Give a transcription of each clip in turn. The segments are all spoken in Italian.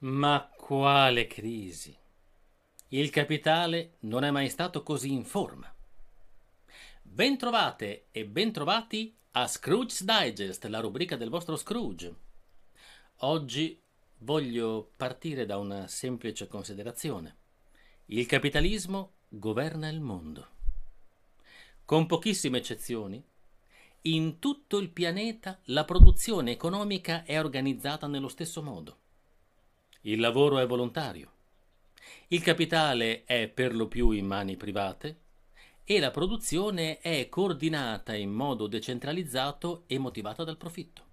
Ma quale crisi! Il capitale non è mai stato così in forma. Bentrovate e bentrovati a Scrooge's Digest, la rubrica del vostro Scrooge. Oggi voglio partire da una semplice considerazione. Il capitalismo governa il mondo. Con pochissime eccezioni, in tutto il pianeta la produzione economica è organizzata nello stesso modo il lavoro è volontario. Il capitale è per lo più in mani private e la produzione è coordinata in modo decentralizzato e motivata dal profitto.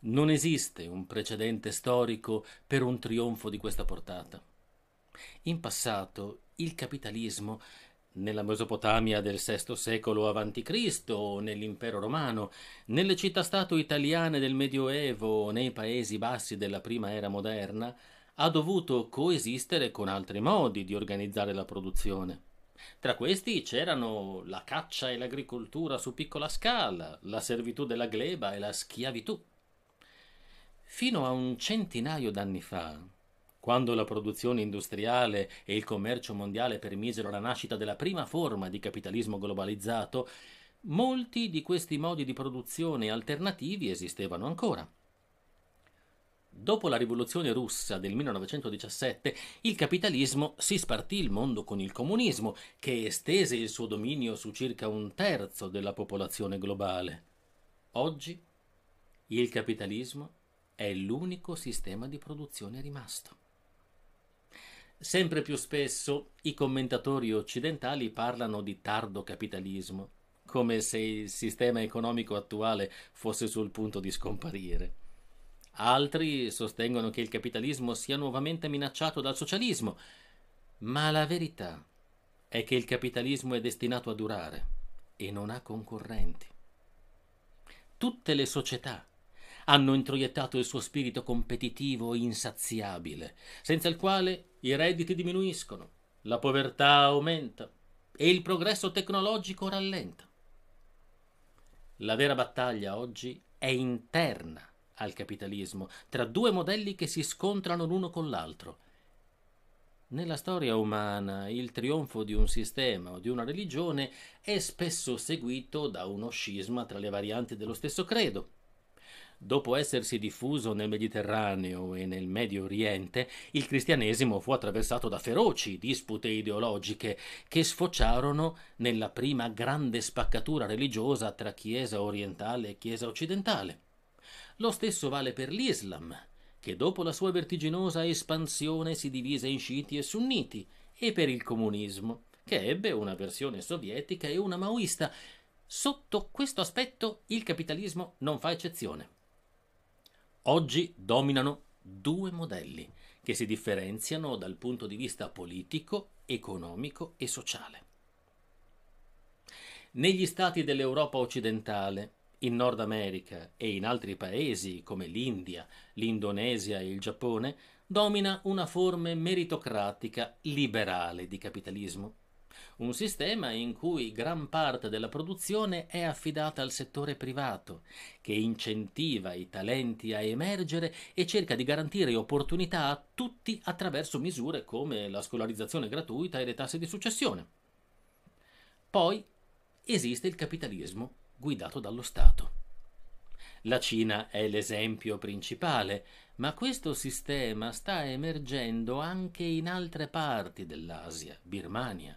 Non esiste un precedente storico per un trionfo di questa portata. In passato il capitalismo nella Mesopotamia del VI secolo a.C., nell'impero romano, nelle città-stato italiane del Medioevo, nei Paesi Bassi della prima era moderna, ha dovuto coesistere con altri modi di organizzare la produzione. Tra questi c'erano la caccia e l'agricoltura su piccola scala, la servitù della gleba e la schiavitù. Fino a un centinaio d'anni fa, quando la produzione industriale e il commercio mondiale permisero la nascita della prima forma di capitalismo globalizzato, molti di questi modi di produzione alternativi esistevano ancora. Dopo la rivoluzione russa del 1917, il capitalismo si spartì il mondo con il comunismo, che estese il suo dominio su circa un terzo della popolazione globale. Oggi il capitalismo è l'unico sistema di produzione rimasto. Sempre più spesso i commentatori occidentali parlano di tardo capitalismo, come se il sistema economico attuale fosse sul punto di scomparire. Altri sostengono che il capitalismo sia nuovamente minacciato dal socialismo, ma la verità è che il capitalismo è destinato a durare e non ha concorrenti. Tutte le società hanno introiettato il suo spirito competitivo insaziabile, senza il quale i redditi diminuiscono, la povertà aumenta e il progresso tecnologico rallenta. La vera battaglia oggi è interna al capitalismo, tra due modelli che si scontrano l'uno con l'altro. Nella storia umana il trionfo di un sistema o di una religione è spesso seguito da uno scisma tra le varianti dello stesso credo. Dopo essersi diffuso nel Mediterraneo e nel Medio Oriente, il cristianesimo fu attraversato da feroci dispute ideologiche che sfociarono nella prima grande spaccatura religiosa tra Chiesa orientale e Chiesa occidentale. Lo stesso vale per l'Islam, che dopo la sua vertiginosa espansione si divise in sciiti e sunniti, e per il comunismo, che ebbe una versione sovietica e una maoista. Sotto questo aspetto il capitalismo non fa eccezione. Oggi dominano due modelli che si differenziano dal punto di vista politico, economico e sociale. Negli stati dell'Europa occidentale, in Nord America e in altri paesi come l'India, l'Indonesia e il Giappone, domina una forma meritocratica liberale di capitalismo un sistema in cui gran parte della produzione è affidata al settore privato, che incentiva i talenti a emergere e cerca di garantire opportunità a tutti attraverso misure come la scolarizzazione gratuita e le tasse di successione. Poi esiste il capitalismo guidato dallo Stato. La Cina è l'esempio principale, ma questo sistema sta emergendo anche in altre parti dell'Asia, Birmania,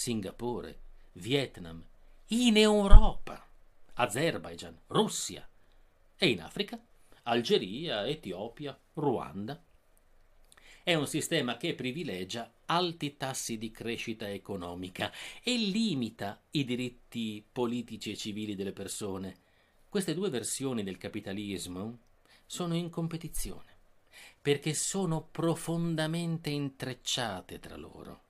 Singapore, Vietnam, in Europa, Azerbaijan, Russia e in Africa Algeria, Etiopia, Ruanda. È un sistema che privilegia alti tassi di crescita economica e limita i diritti politici e civili delle persone. Queste due versioni del capitalismo sono in competizione perché sono profondamente intrecciate tra loro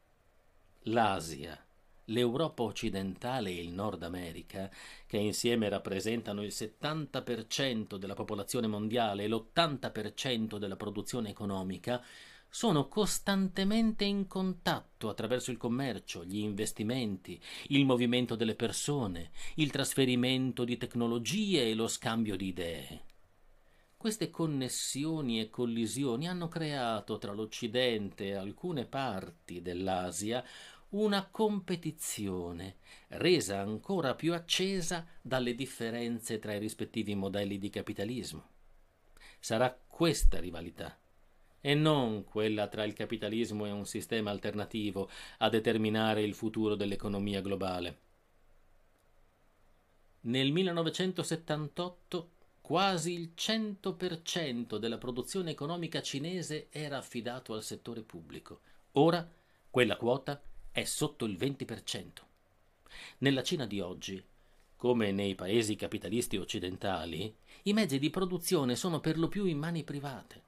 l'Asia, l'Europa occidentale e il Nord America, che insieme rappresentano il 70% della popolazione mondiale e l'80% della produzione economica, sono costantemente in contatto attraverso il commercio, gli investimenti, il movimento delle persone, il trasferimento di tecnologie e lo scambio di idee. Queste connessioni e collisioni hanno creato tra l'Occidente e alcune parti dell'Asia una competizione, resa ancora più accesa dalle differenze tra i rispettivi modelli di capitalismo. Sarà questa rivalità, e non quella tra il capitalismo e un sistema alternativo, a determinare il futuro dell'economia globale. Nel 1978 quasi il 100% della produzione economica cinese era affidato al settore pubblico. Ora quella quota è sotto il 20%. Nella Cina di oggi, come nei paesi capitalisti occidentali, i mezzi di produzione sono per lo più in mani private.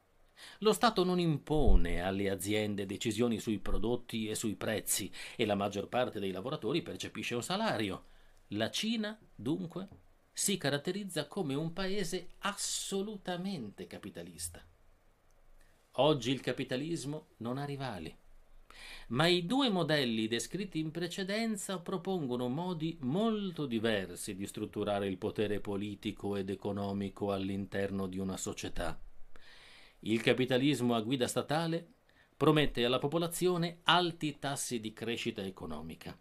Lo Stato non impone alle aziende decisioni sui prodotti e sui prezzi e la maggior parte dei lavoratori percepisce un salario. La Cina, dunque, si caratterizza come un paese assolutamente capitalista. Oggi il capitalismo non ha rivali. Ma i due modelli descritti in precedenza propongono modi molto diversi di strutturare il potere politico ed economico all'interno di una società. Il capitalismo a guida statale promette alla popolazione alti tassi di crescita economica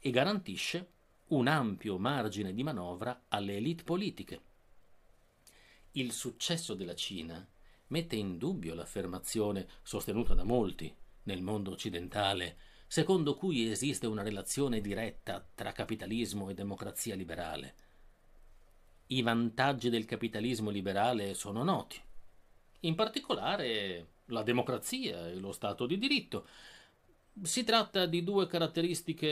e garantisce un ampio margine di manovra alle elite politiche. Il successo della Cina mette in dubbio l'affermazione sostenuta da molti nel mondo occidentale, secondo cui esiste una relazione diretta tra capitalismo e democrazia liberale. I vantaggi del capitalismo liberale sono noti, in particolare la democrazia e lo Stato di diritto. Si tratta di due caratteristiche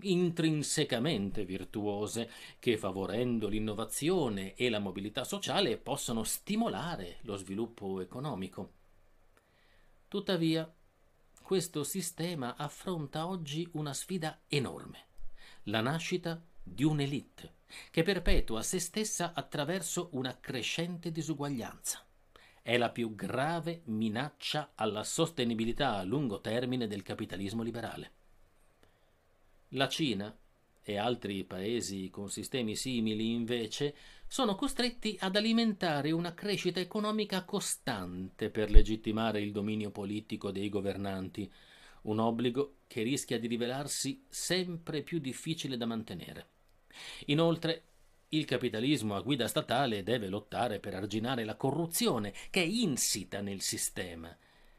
intrinsecamente virtuose che, favorendo l'innovazione e la mobilità sociale, possono stimolare lo sviluppo economico. Tuttavia, questo sistema affronta oggi una sfida enorme, la nascita di un'elite che perpetua se stessa attraverso una crescente disuguaglianza. È la più grave minaccia alla sostenibilità a lungo termine del capitalismo liberale. La Cina e altri paesi con sistemi simili invece sono costretti ad alimentare una crescita economica costante per legittimare il dominio politico dei governanti, un obbligo che rischia di rivelarsi sempre più difficile da mantenere. Inoltre, il capitalismo a guida statale deve lottare per arginare la corruzione che è insita nel sistema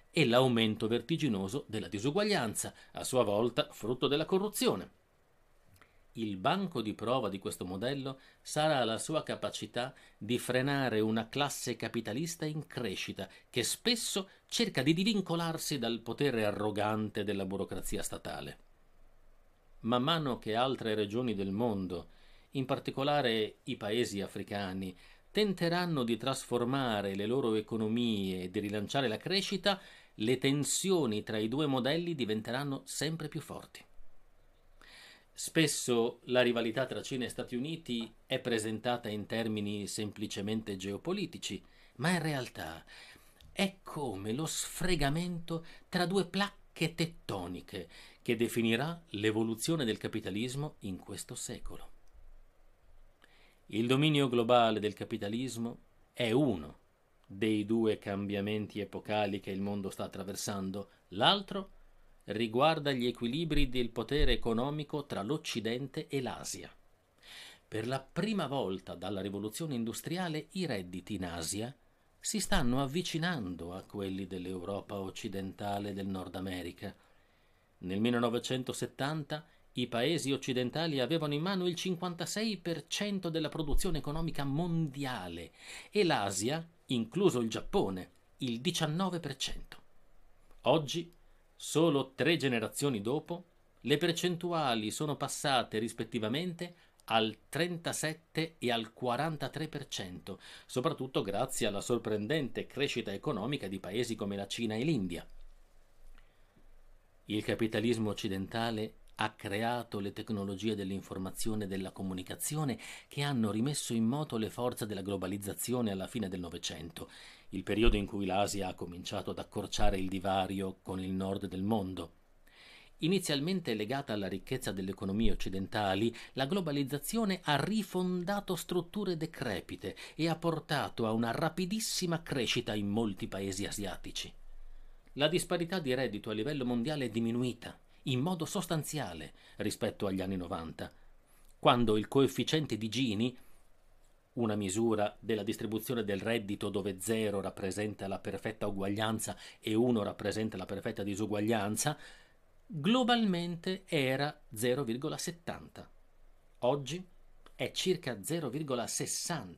e l'aumento vertiginoso della disuguaglianza, a sua volta frutto della corruzione il banco di prova di questo modello sarà la sua capacità di frenare una classe capitalista in crescita che spesso cerca di divincolarsi dal potere arrogante della burocrazia statale. Man mano che altre regioni del mondo, in particolare i paesi africani, tenteranno di trasformare le loro economie e di rilanciare la crescita, le tensioni tra i due modelli diventeranno sempre più forti. Spesso la rivalità tra Cina e Stati Uniti è presentata in termini semplicemente geopolitici, ma in realtà è come lo sfregamento tra due placche tettoniche che definirà l'evoluzione del capitalismo in questo secolo. Il dominio globale del capitalismo è uno dei due cambiamenti epocali che il mondo sta attraversando, l'altro è riguarda gli equilibri del potere economico tra l'Occidente e l'Asia. Per la prima volta dalla rivoluzione industriale i redditi in Asia si stanno avvicinando a quelli dell'Europa occidentale e del Nord America. Nel 1970 i paesi occidentali avevano in mano il 56% della produzione economica mondiale e l'Asia, incluso il Giappone, il 19%. Oggi Solo tre generazioni dopo, le percentuali sono passate rispettivamente al 37 e al 43%, soprattutto grazie alla sorprendente crescita economica di paesi come la Cina e l'India. Il capitalismo occidentale ha creato le tecnologie dell'informazione e della comunicazione che hanno rimesso in moto le forze della globalizzazione alla fine del Novecento il periodo in cui l'Asia ha cominciato ad accorciare il divario con il nord del mondo. Inizialmente legata alla ricchezza delle economie occidentali, la globalizzazione ha rifondato strutture decrepite e ha portato a una rapidissima crescita in molti paesi asiatici. La disparità di reddito a livello mondiale è diminuita in modo sostanziale rispetto agli anni 90, quando il coefficiente di Gini una misura della distribuzione del reddito dove 0 rappresenta la perfetta uguaglianza e 1 rappresenta la perfetta disuguaglianza, globalmente era 0,70. Oggi è circa 0,60.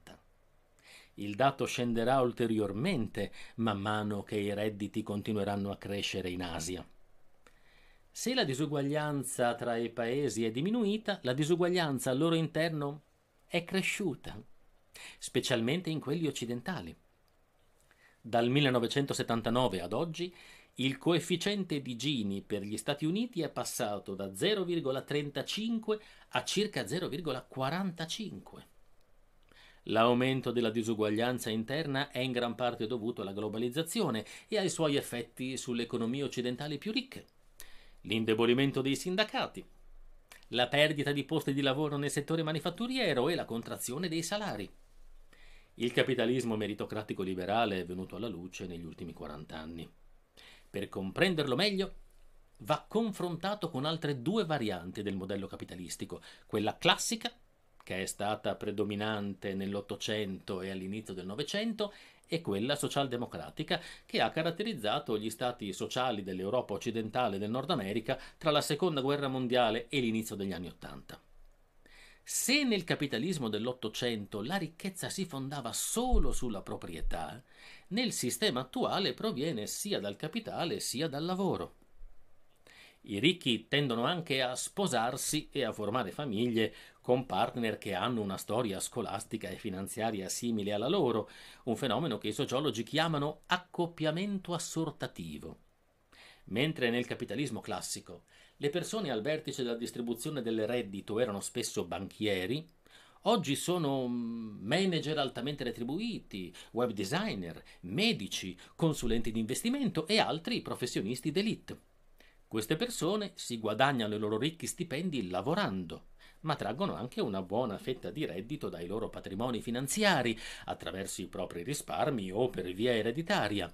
Il dato scenderà ulteriormente man mano che i redditi continueranno a crescere in Asia. Se la disuguaglianza tra i paesi è diminuita, la disuguaglianza al loro interno è cresciuta specialmente in quelli occidentali. Dal 1979 ad oggi il coefficiente di Gini per gli Stati Uniti è passato da 0,35 a circa 0,45. L'aumento della disuguaglianza interna è in gran parte dovuto alla globalizzazione e ai suoi effetti sulle economie occidentali più ricche, l'indebolimento dei sindacati, la perdita di posti di lavoro nel settore manifatturiero e la contrazione dei salari. Il capitalismo meritocratico liberale è venuto alla luce negli ultimi 40 anni. Per comprenderlo meglio, va confrontato con altre due varianti del modello capitalistico, quella classica, che è stata predominante nell'Ottocento e all'inizio del Novecento, e quella socialdemocratica, che ha caratterizzato gli stati sociali dell'Europa occidentale e del Nord America tra la Seconda Guerra Mondiale e l'inizio degli anni Ottanta. Se nel capitalismo dell'Ottocento la ricchezza si fondava solo sulla proprietà, nel sistema attuale proviene sia dal capitale sia dal lavoro. I ricchi tendono anche a sposarsi e a formare famiglie con partner che hanno una storia scolastica e finanziaria simile alla loro, un fenomeno che i sociologi chiamano accoppiamento assortativo. Mentre nel capitalismo classico le persone al vertice della distribuzione del reddito erano spesso banchieri, oggi sono mm, manager altamente retribuiti, web designer, medici, consulenti di investimento e altri professionisti d'elite. Queste persone si guadagnano i loro ricchi stipendi lavorando, ma traggono anche una buona fetta di reddito dai loro patrimoni finanziari, attraverso i propri risparmi o per via ereditaria.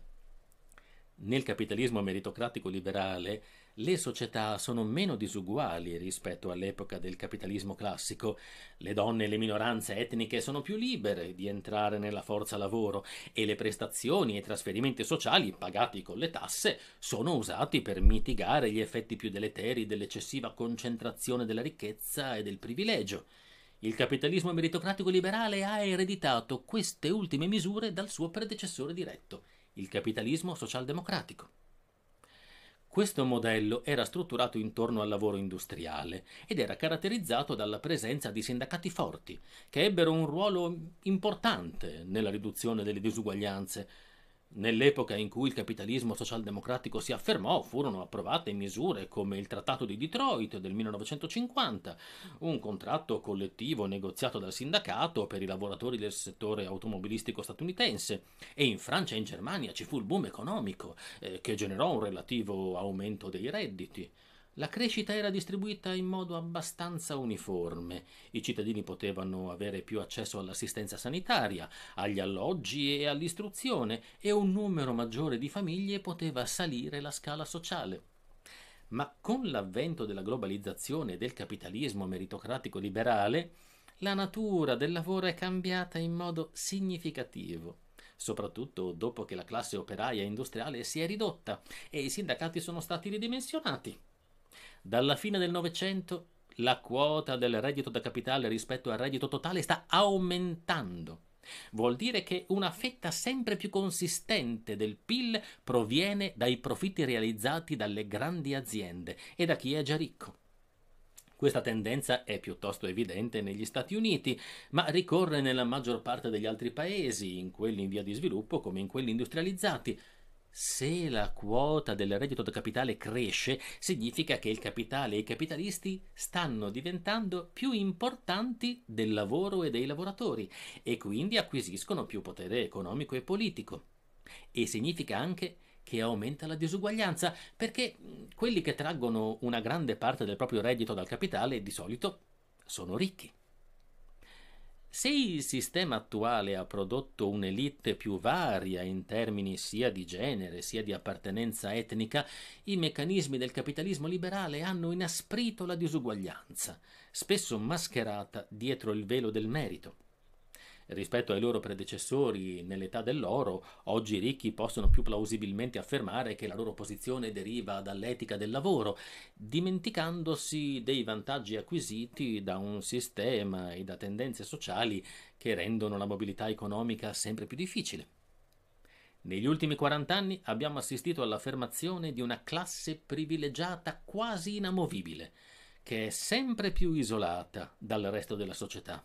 Nel capitalismo meritocratico liberale le società sono meno disuguali rispetto all'epoca del capitalismo classico, le donne e le minoranze etniche sono più libere di entrare nella forza lavoro e le prestazioni e i trasferimenti sociali pagati con le tasse sono usati per mitigare gli effetti più deleteri dell'eccessiva concentrazione della ricchezza e del privilegio. Il capitalismo meritocratico liberale ha ereditato queste ultime misure dal suo predecessore diretto, il capitalismo socialdemocratico. Questo modello era strutturato intorno al lavoro industriale ed era caratterizzato dalla presenza di sindacati forti, che ebbero un ruolo importante nella riduzione delle disuguaglianze, Nell'epoca in cui il capitalismo socialdemocratico si affermò, furono approvate misure come il Trattato di Detroit del 1950, un contratto collettivo negoziato dal sindacato per i lavoratori del settore automobilistico statunitense e in Francia e in Germania ci fu il boom economico eh, che generò un relativo aumento dei redditi. La crescita era distribuita in modo abbastanza uniforme. I cittadini potevano avere più accesso all'assistenza sanitaria, agli alloggi e all'istruzione e un numero maggiore di famiglie poteva salire la scala sociale. Ma con l'avvento della globalizzazione e del capitalismo meritocratico liberale, la natura del lavoro è cambiata in modo significativo soprattutto dopo che la classe operaia industriale si è ridotta e i sindacati sono stati ridimensionati. Dalla fine del Novecento la quota del reddito da capitale rispetto al reddito totale sta aumentando. Vuol dire che una fetta sempre più consistente del PIL proviene dai profitti realizzati dalle grandi aziende e da chi è già ricco. Questa tendenza è piuttosto evidente negli Stati Uniti, ma ricorre nella maggior parte degli altri paesi, in quelli in via di sviluppo come in quelli industrializzati. Se la quota del reddito da capitale cresce, significa che il capitale e i capitalisti stanno diventando più importanti del lavoro e dei lavoratori e quindi acquisiscono più potere economico e politico. E significa anche che aumenta la disuguaglianza, perché quelli che traggono una grande parte del proprio reddito dal capitale di solito sono ricchi. Se il sistema attuale ha prodotto un'elite più varia in termini sia di genere sia di appartenenza etnica, i meccanismi del capitalismo liberale hanno inasprito la disuguaglianza, spesso mascherata dietro il velo del merito rispetto ai loro predecessori nell'età dell'oro, oggi i ricchi possono più plausibilmente affermare che la loro posizione deriva dall'etica del lavoro, dimenticandosi dei vantaggi acquisiti da un sistema e da tendenze sociali che rendono la mobilità economica sempre più difficile. Negli ultimi 40 anni abbiamo assistito all'affermazione di una classe privilegiata quasi inamovibile, che è sempre più isolata dal resto della società.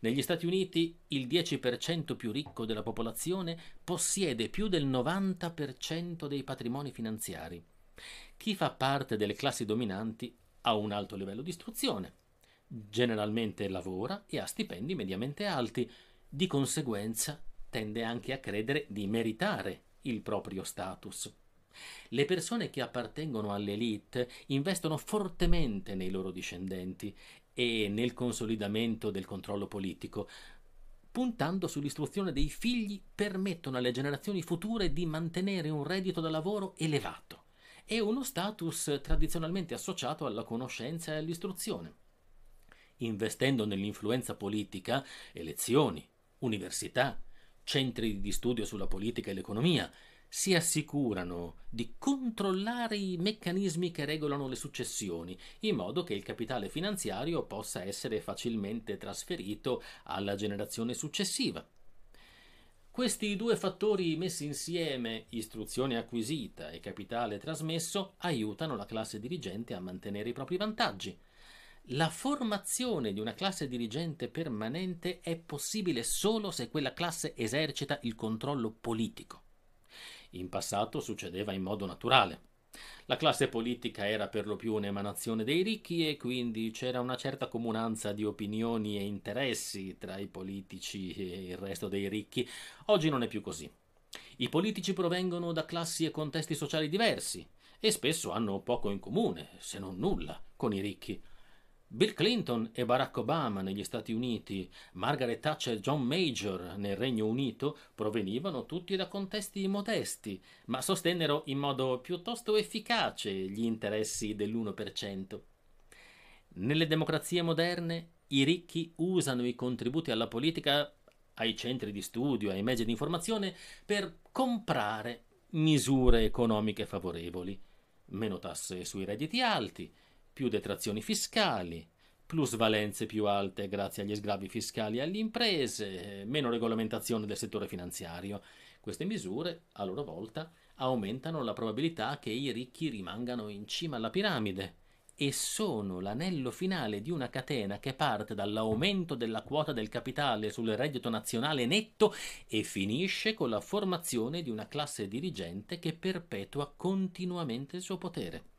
Negli Stati Uniti il 10% più ricco della popolazione possiede più del 90% dei patrimoni finanziari. Chi fa parte delle classi dominanti ha un alto livello di istruzione, generalmente lavora e ha stipendi mediamente alti, di conseguenza tende anche a credere di meritare il proprio status. Le persone che appartengono all'elite investono fortemente nei loro discendenti e nel consolidamento del controllo politico, puntando sull'istruzione dei figli, permettono alle generazioni future di mantenere un reddito da lavoro elevato e uno status tradizionalmente associato alla conoscenza e all'istruzione. Investendo nell'influenza politica, elezioni, università, centri di studio sulla politica e l'economia, si assicurano di controllare i meccanismi che regolano le successioni, in modo che il capitale finanziario possa essere facilmente trasferito alla generazione successiva. Questi due fattori messi insieme, istruzione acquisita e capitale trasmesso, aiutano la classe dirigente a mantenere i propri vantaggi. La formazione di una classe dirigente permanente è possibile solo se quella classe esercita il controllo politico. In passato succedeva in modo naturale. La classe politica era per lo più un'emanazione dei ricchi e quindi c'era una certa comunanza di opinioni e interessi tra i politici e il resto dei ricchi. Oggi non è più così. I politici provengono da classi e contesti sociali diversi e spesso hanno poco in comune, se non nulla, con i ricchi. Bill Clinton e Barack Obama negli Stati Uniti, Margaret Thatcher e John Major nel Regno Unito provenivano tutti da contesti modesti, ma sostennero in modo piuttosto efficace gli interessi dell'1%. Nelle democrazie moderne i ricchi usano i contributi alla politica, ai centri di studio, ai mezzi di informazione per comprare misure economiche favorevoli, meno tasse sui redditi alti, più detrazioni fiscali, plusvalenze più alte grazie agli sgravi fiscali alle imprese, meno regolamentazione del settore finanziario. Queste misure, a loro volta, aumentano la probabilità che i ricchi rimangano in cima alla piramide e sono l'anello finale di una catena che parte dall'aumento della quota del capitale sul reddito nazionale netto e finisce con la formazione di una classe dirigente che perpetua continuamente il suo potere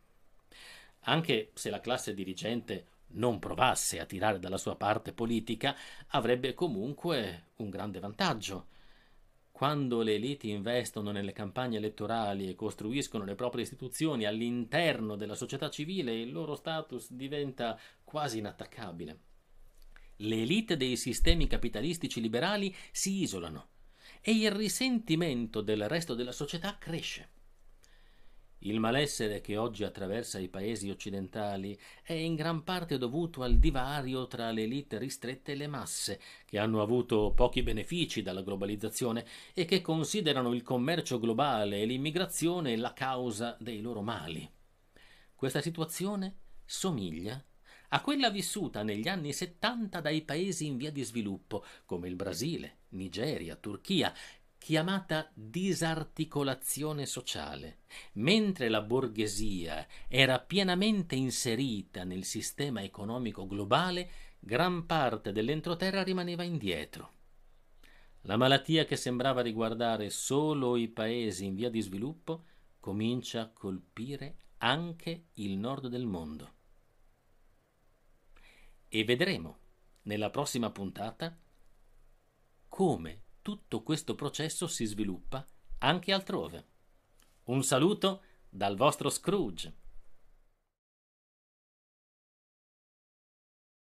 anche se la classe dirigente non provasse a tirare dalla sua parte politica, avrebbe comunque un grande vantaggio. Quando le eliti investono nelle campagne elettorali e costruiscono le proprie istituzioni all'interno della società civile, il loro status diventa quasi inattaccabile. Le elite dei sistemi capitalistici liberali si isolano e il risentimento del resto della società cresce. Il malessere che oggi attraversa i paesi occidentali è in gran parte dovuto al divario tra le elite ristrette e le masse, che hanno avuto pochi benefici dalla globalizzazione e che considerano il commercio globale e l'immigrazione la causa dei loro mali. Questa situazione somiglia a quella vissuta negli anni 70 dai paesi in via di sviluppo, come il Brasile, Nigeria, Turchia, chiamata disarticolazione sociale. Mentre la borghesia era pienamente inserita nel sistema economico globale, gran parte dell'entroterra rimaneva indietro. La malattia che sembrava riguardare solo i paesi in via di sviluppo comincia a colpire anche il nord del mondo. E vedremo nella prossima puntata come tutto questo processo si sviluppa anche altrove. Un saluto dal vostro Scrooge.